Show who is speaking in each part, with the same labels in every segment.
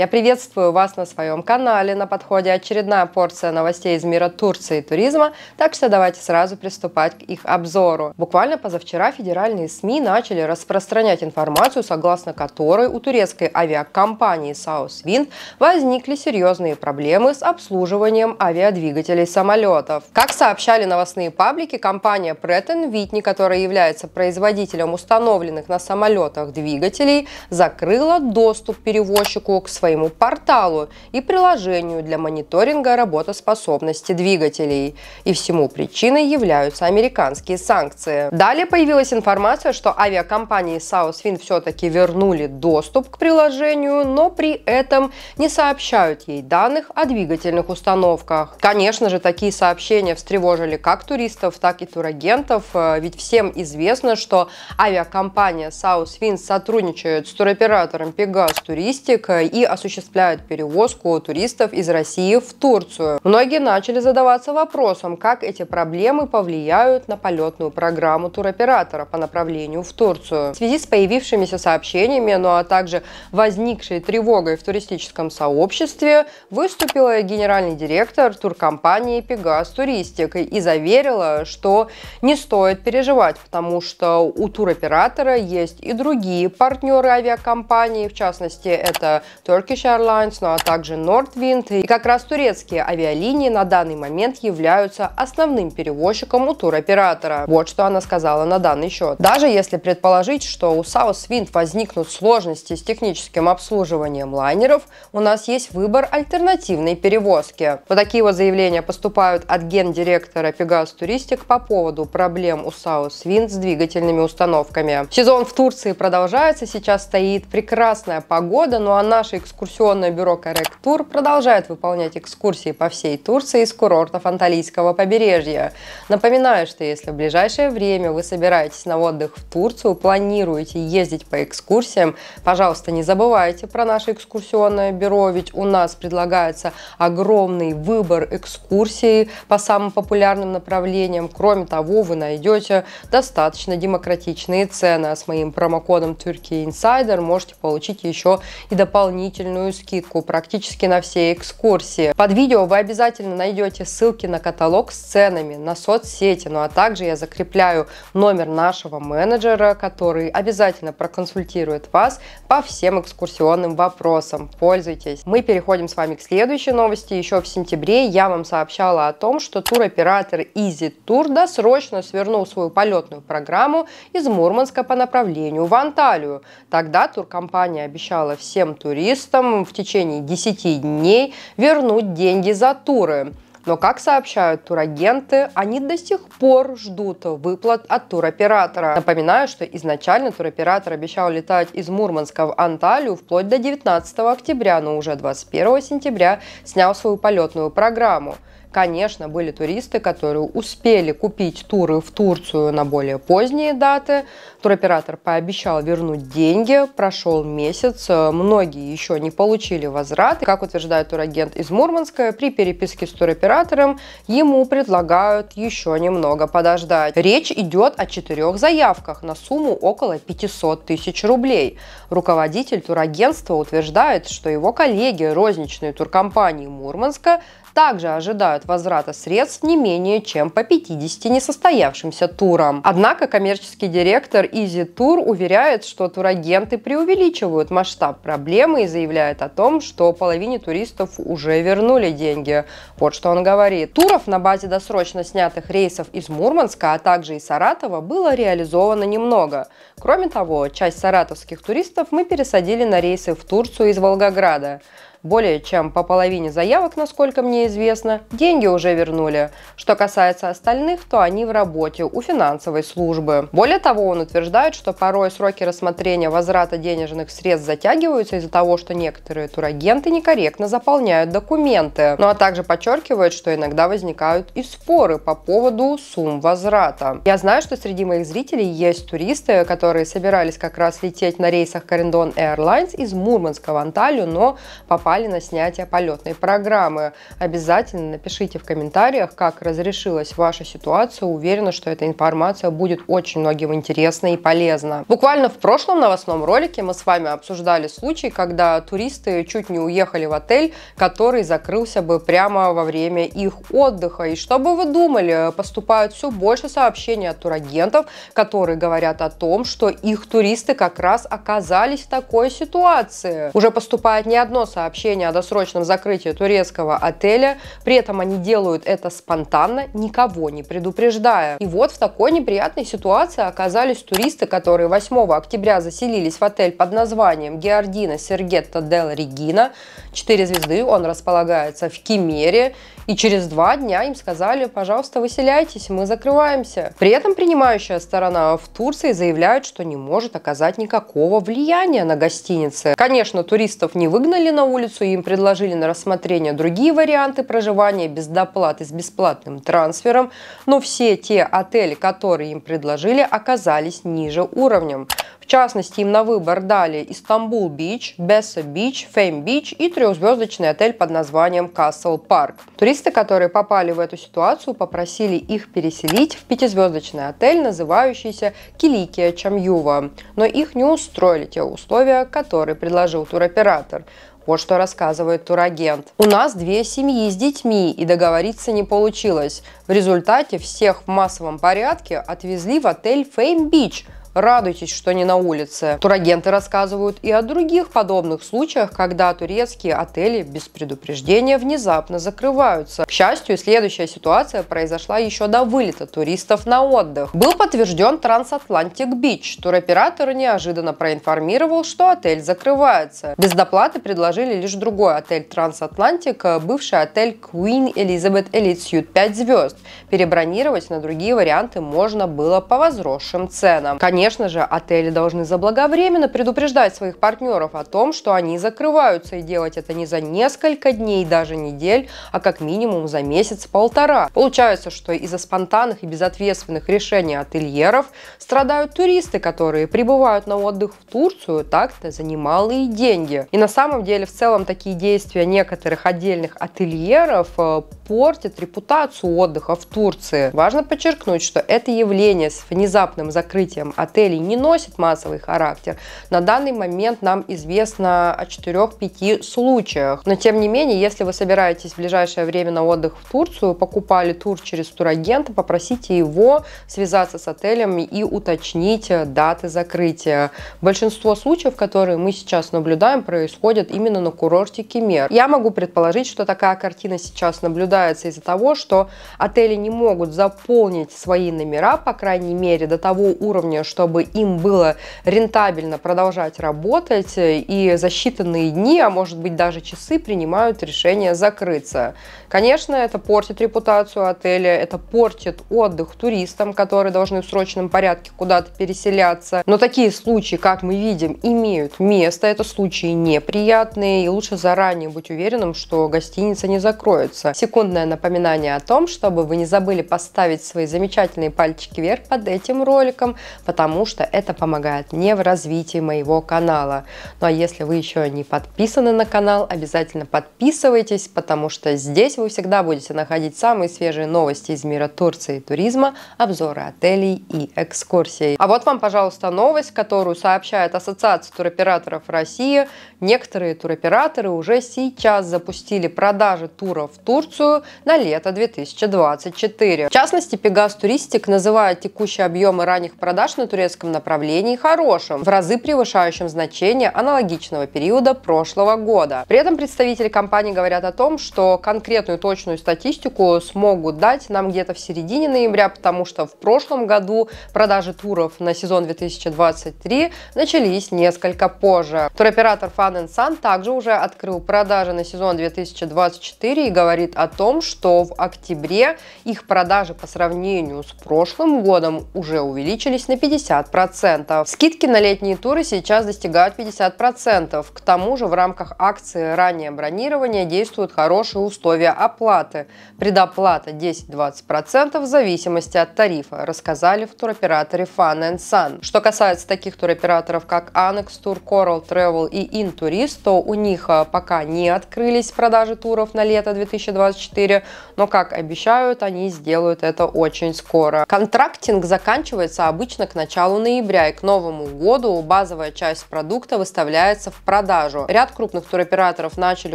Speaker 1: Я приветствую вас на своем канале. На подходе очередная порция новостей из мира Турции и туризма, так что давайте сразу приступать к их обзору. Буквально позавчера федеральные СМИ начали распространять информацию, согласно которой у турецкой авиакомпании «Саусвинд» возникли серьезные проблемы с обслуживанием авиадвигателей самолетов. Как сообщали новостные паблики, компания Pratt Whitney, которая является производителем установленных на самолетах двигателей, закрыла доступ перевозчику к своей своему порталу и приложению для мониторинга работоспособности двигателей. И всему причиной являются американские санкции. Далее появилась информация, что авиакомпании Southwind все-таки вернули доступ к приложению, но при этом не сообщают ей данных о двигательных установках. Конечно же, такие сообщения встревожили как туристов, так и турагентов, э, ведь всем известно, что авиакомпания Southwind сотрудничает с туроператором Pegas Touristic э, и осуществляют перевозку туристов из России в Турцию. Многие начали задаваться вопросом, как эти проблемы повлияют на полетную программу туроператора по направлению в Турцию. В связи с появившимися сообщениями, ну а также возникшей тревогой в туристическом сообществе, выступила генеральный директор туркомпании «Пегас Туристик» и заверила, что не стоит переживать, потому что у туроператора есть и другие партнеры авиакомпании, в частности, это Turkish Turkish Airlines, ну а также Nordwind. И как раз турецкие авиалинии на данный момент являются основным перевозчиком у туроператора. Вот что она сказала на данный счет. Даже если предположить, что у Southwind возникнут сложности с техническим обслуживанием лайнеров, у нас есть выбор альтернативной перевозки. Вот такие вот заявления поступают от гендиректора Pegasus Touristic по поводу проблем у Southwind с двигательными установками. Сезон в Турции продолжается, сейчас стоит прекрасная погода, ну а наши экскурсии экскурсионное бюро «Коррект продолжает выполнять экскурсии по всей Турции из курортов Анталийского побережья. Напоминаю, что если в ближайшее время вы собираетесь на отдых в Турцию, планируете ездить по экскурсиям, пожалуйста, не забывайте про наше экскурсионное бюро, ведь у нас предлагается огромный выбор экскурсий по самым популярным направлениям. Кроме того, вы найдете достаточно демократичные цены, а с моим промокодом Turkey Insider можете получить еще и дополнительные значительную скидку практически на все экскурсии. Под видео вы обязательно найдете ссылки на каталог с ценами, на соцсети, ну а также я закрепляю номер нашего менеджера, который обязательно проконсультирует вас по всем экскурсионным вопросам. Пользуйтесь. Мы переходим с вами к следующей новости. Еще в сентябре я вам сообщала о том, что туроператор Easy Tour досрочно свернул свою полетную программу из Мурманска по направлению в Анталию. Тогда туркомпания обещала всем туристам, туристам в течение 10 дней вернуть деньги за туры. Но, как сообщают турагенты, они до сих пор ждут выплат от туроператора. Напоминаю, что изначально туроператор обещал летать из Мурманска в Анталию вплоть до 19 октября, но уже 21 сентября снял свою полетную программу. Конечно, были туристы, которые успели купить туры в Турцию на более поздние даты. Туроператор пообещал вернуть деньги, прошел месяц, многие еще не получили возврат. Как утверждает турагент из Мурманска, при переписке с туроператором ему предлагают еще немного подождать. Речь идет о четырех заявках на сумму около 500 тысяч рублей. Руководитель турагентства утверждает, что его коллеги розничной туркомпании Мурманска также ожидают возврата средств не менее чем по 50 несостоявшимся турам. Однако коммерческий директор Easy Tour уверяет, что турагенты преувеличивают масштаб проблемы и заявляет о том, что половине туристов уже вернули деньги. Вот что он говорит. Туров на базе досрочно снятых рейсов из Мурманска, а также из Саратова было реализовано немного. Кроме того, часть саратовских туристов мы пересадили на рейсы в Турцию из Волгограда. Более чем по половине заявок, насколько мне известно, деньги уже вернули. Что касается остальных, то они в работе у финансовой службы. Более того, он утверждает, что порой сроки рассмотрения возврата денежных средств затягиваются из-за того, что некоторые турагенты некорректно заполняют документы. Ну а также подчеркивает, что иногда возникают и споры по поводу сумм возврата. Я знаю, что среди моих зрителей есть туристы, которые собирались как раз лететь на рейсах Корендон Airlines из Мурманска в Анталию, но попали попали на снятие полетной программы. Обязательно напишите в комментариях, как разрешилась ваша ситуация. Уверена, что эта информация будет очень многим интересна и полезна. Буквально в прошлом новостном ролике мы с вами обсуждали случай, когда туристы чуть не уехали в отель, который закрылся бы прямо во время их отдыха. И что бы вы думали, поступают все больше сообщений от турагентов, которые говорят о том, что их туристы как раз оказались в такой ситуации. Уже поступает не одно сообщение сообщение о досрочном закрытии турецкого отеля. При этом они делают это спонтанно, никого не предупреждая. И вот в такой неприятной ситуации оказались туристы, которые 8 октября заселились в отель под названием Георгина Сергетта Дел Регина. Четыре звезды, он располагается в Кемере. И через два дня им сказали, пожалуйста, выселяйтесь, мы закрываемся. При этом принимающая сторона в Турции заявляет, что не может оказать никакого влияния на гостиницы. Конечно, туристов не выгнали на улицу, пятницу им предложили на рассмотрение другие варианты проживания без доплаты с бесплатным трансфером, но все те отели, которые им предложили, оказались ниже уровнем. В частности, им на выбор дали Истамбул-Бич, Бесса-Бич, Фейм-Бич и трехзвездочный отель под названием Касл Парк. Туристы, которые попали в эту ситуацию, попросили их переселить в пятизвездочный отель, называющийся Киликия Чамьюва, но их не устроили те условия, которые предложил туроператор. Вот что рассказывает турагент. У нас две семьи с детьми, и договориться не получилось. В результате всех в массовом порядке отвезли в отель Fame Beach – Радуйтесь, что не на улице. Турагенты рассказывают и о других подобных случаях, когда турецкие отели без предупреждения внезапно закрываются. К счастью, следующая ситуация произошла еще до вылета туристов на отдых. Был подтвержден Трансатлантик Бич. Туроператор неожиданно проинформировал, что отель закрывается. Без доплаты предложили лишь другой отель Трансатлантик, бывший отель Queen Elizabeth Elite Suite 5 звезд. Перебронировать на другие варианты можно было по возросшим ценам. Конечно, Конечно же, отели должны заблаговременно предупреждать своих партнеров о том, что они закрываются, и делать это не за несколько дней, даже недель, а как минимум за месяц-полтора. Получается, что из-за спонтанных и безответственных решений ательеров страдают туристы, которые прибывают на отдых в Турцию так-то за немалые деньги. И на самом деле, в целом, такие действия некоторых отдельных ательеров э, портят репутацию отдыха в Турции. Важно подчеркнуть, что это явление с внезапным закрытием от отелей не носит массовый характер. На данный момент нам известно о 4-5 случаях. Но тем не менее, если вы собираетесь в ближайшее время на отдых в Турцию, покупали тур через турагента, попросите его связаться с отелем и уточнить э, даты закрытия. Большинство случаев, которые мы сейчас наблюдаем, происходят именно на курорте Кемер. Я могу предположить, что такая картина сейчас наблюдается из-за того, что отели не могут заполнить свои номера, по крайней мере, до того уровня, что чтобы им было рентабельно продолжать работать, э, и за считанные дни, а может быть даже часы принимают решение закрыться. Конечно, это портит репутацию отеля, это портит отдых туристам, которые должны в срочном порядке куда-то переселяться. Но такие случаи, как мы видим, имеют место, это случаи неприятные, и лучше заранее быть уверенным, что гостиница не закроется. Секундное напоминание о том, чтобы вы не забыли поставить свои замечательные пальчики вверх под этим роликом, потому потому что это помогает мне в развитии моего канала. Ну а если вы еще не подписаны на канал, обязательно подписывайтесь, потому что здесь вы всегда будете находить самые свежие новости из мира Турции и туризма, обзоры отелей и экскурсий. А вот вам, пожалуйста, новость, которую сообщает Ассоциация туроператоров России. Некоторые туроператоры уже сейчас запустили продажи туров в Турцию на лето 2024. В частности, Пегас Туристик называет текущие объемы ранних продаж на туристические турецком направлении хорошим, в разы превышающим значение аналогичного периода прошлого года. При этом представители компании говорят о том, что конкретную точную статистику смогут дать нам где-то в середине ноября, потому что в прошлом году продажи туров на сезон 2023 начались несколько позже. Туроператор Fun Sun также уже открыл продажи на сезон 2024 и говорит о том, что в октябре их продажи по сравнению с прошлым годом уже увеличились на 50 50%. Скидки на летние туры сейчас достигают 50%. К тому же в рамках акции «Раннее бронирование» действуют хорошие условия оплаты. Предоплата 10-20% в зависимости от тарифа, рассказали в туроператоре Fun and Sun. Что касается таких туроператоров, как Annex Tour, Coral Travel и InTourist, то у них э, пока не открылись продажи туров на лето 2024, но, как обещают, они сделают это очень скоро. Контрактинг заканчивается обычно к началу началу ноября и к Новому году базовая часть продукта выставляется в продажу. Ряд крупных туроператоров начали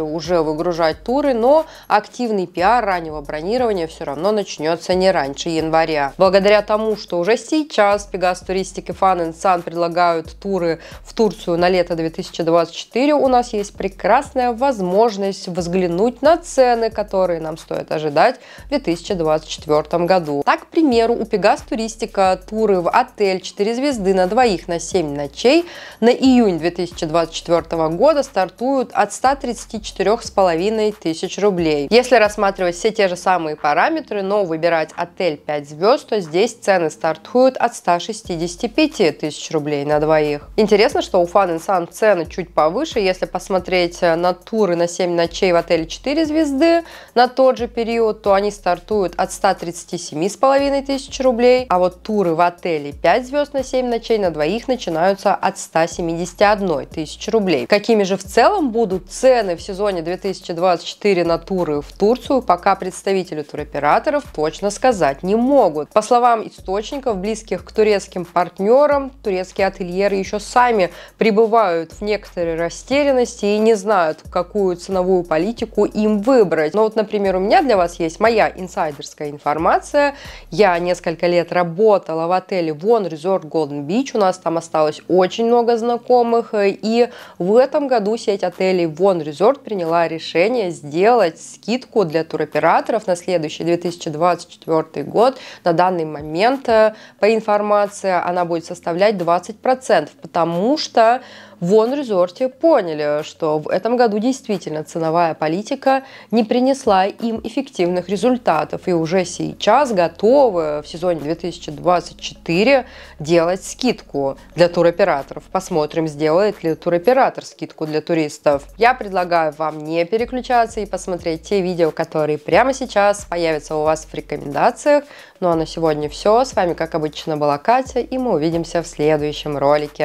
Speaker 1: уже выгружать туры, но активный пиар раннего бронирования все равно начнется не раньше января. Благодаря тому, что уже сейчас Пегас Туристик и Fun Sun предлагают туры в Турцию на лето 2024, у нас есть прекрасная возможность взглянуть на цены, которые нам стоит ожидать в 2024 году. Так, к примеру, у Пегас Туристика туры в отель 4 звезды на двоих на 7 ночей на июнь 2024 года стартуют от 134 с половиной тысяч рублей. Если рассматривать все те же самые параметры, но выбирать отель 5 звезд, то здесь цены стартуют от 165 тысяч рублей на двоих. Интересно, что у Fun Sun цены чуть повыше, если посмотреть э, на туры на 7 ночей в отеле 4 звезды на тот же период, то они стартуют от 137 с половиной тысяч рублей, а вот туры в отеле 5 звезд звезд на 7 ночей на двоих начинаются от 171 тысяч рублей. Какими же в целом будут цены в сезоне 2024 на туры в Турцию, пока представители туроператоров точно сказать не могут. По словам источников, близких к турецким партнерам, турецкие ательеры еще сами пребывают в некоторой растерянности и не знают, какую ценовую политику им выбрать. Но вот, например, у меня для вас есть моя инсайдерская информация. Я несколько лет работала в отеле Вон Resort Резорт Golden Beach. У нас там осталось очень много знакомых. Э, и в этом году сеть отелей Вон Resort приняла решение сделать скидку для туроператоров на следующий 2024 год. На данный момент, э, по информации, она будет составлять 20%, потому что в он-резорте поняли, что в этом году действительно ценовая политика не принесла им эффективных результатов и уже сейчас готовы в сезоне 2024 делать скидку для туроператоров. Посмотрим, сделает ли туроператор скидку для туристов. Я предлагаю вам не переключаться и посмотреть те видео, которые прямо сейчас появятся у вас в рекомендациях. Ну а на сегодня все. С вами, как обычно, была Катя, и мы увидимся в следующем ролике.